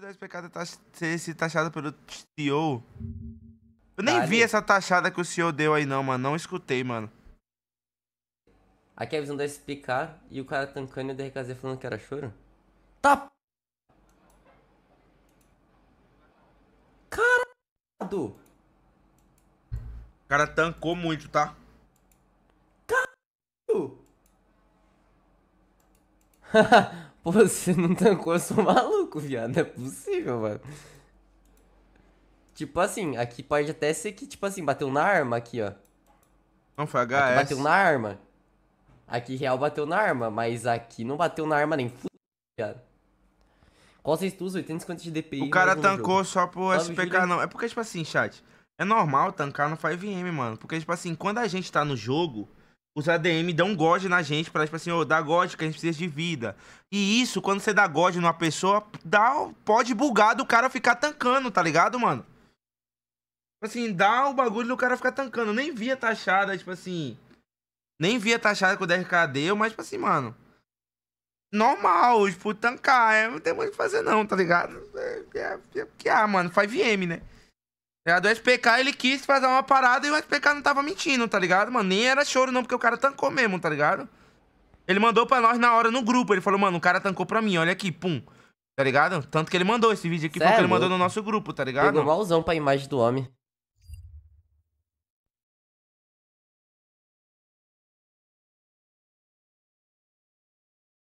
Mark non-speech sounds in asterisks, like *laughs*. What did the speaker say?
dívida pecado é ser, ser pelo CEO. Eu nem vi essa taxada que o CEO deu aí, não, mano. Não escutei, mano. Aqui é a visão da SPK e o cara tancando e o DRKZ falando que era choro. Tá. Caralho! O cara tancou muito, tá? Caralho! *laughs* Pô, você não tancou, eu sou maluco, viado. Não é possível, mano. Tipo assim, aqui pode até ser que, tipo assim, bateu na arma aqui, ó. Não foi HS. Aqui bateu na arma. Aqui real bateu na arma, mas aqui não bateu na arma nem fudeu, viado. Qual vocês usam? 850 de DPI. O cara tancou só pro Sabe, SPK, não. É porque, tipo assim, chat. É normal tancar no 5M, mano. Porque, tipo assim, quando a gente tá no jogo, os ADM dão God na gente para tipo assim, oh, dá God que a gente precisa de vida. E isso, quando você dá God numa pessoa, dá, pode bugar do cara ficar tancando, tá ligado, mano? Tipo assim, dá o bagulho do cara ficar tancando. nem via taxada, tipo assim. Nem via taxada com o DRK deu, mas, tipo assim, mano. Normal, tipo, tancar. É, não tem muito o que fazer, não, tá ligado? É, é, é, é, mano, faz VM, né? É do SPK, ele quis fazer uma parada e o SPK não tava mentindo, tá ligado, mano? Nem era choro não, porque o cara tancou mesmo, tá ligado? Ele mandou pra nós na hora no grupo. Ele falou, mano, o cara tancou pra mim, olha aqui, pum. Tá ligado? Tanto que ele mandou esse vídeo aqui, porque é ele mandou no nosso grupo, tá ligado? Pegou malzão pra imagem do homem.